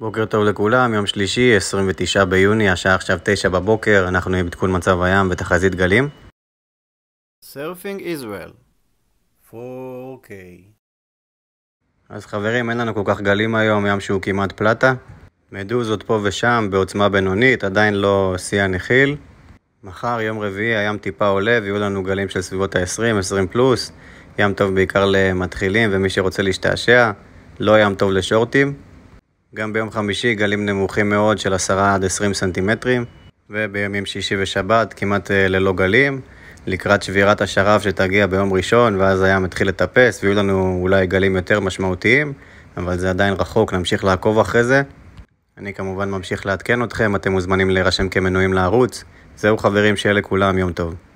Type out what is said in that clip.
בוקר טוב לכולם, יום שלישי, 29 ביוני, השעה עכשיו 9 בבוקר, אנחנו עם עדכון מצב הים ותחזית גלים. סרפינג ישראל, 4K אז חברים, אין לנו כל כך גלים היום, ים שהוא כמעט פלטה. מדוזות פה ושם, בעוצמה בינונית, עדיין לא שיא הנחיל. מחר, יום רביעי, הים טיפה עולה ויהיו לנו גלים של סביבות ה-20, 20 פלוס. ים טוב בעיקר למתחילים ומי שרוצה להשתעשע, לא ים טוב לשורטים. גם ביום חמישי גלים נמוכים מאוד של 10 עד 20 סנטימטרים, ובימים שישי ושבת כמעט אה, ללא גלים, לקראת שבירת השרב שתגיע ביום ראשון, ואז הים יתחיל לטפס, ויהיו לנו אולי גלים יותר משמעותיים, אבל זה עדיין רחוק, נמשיך לעקוב אחרי זה. אני כמובן ממשיך לעדכן אתכם, אתם מוזמנים להירשם כמנויים לערוץ. זהו חברים, שיהיה לכולם יום טוב.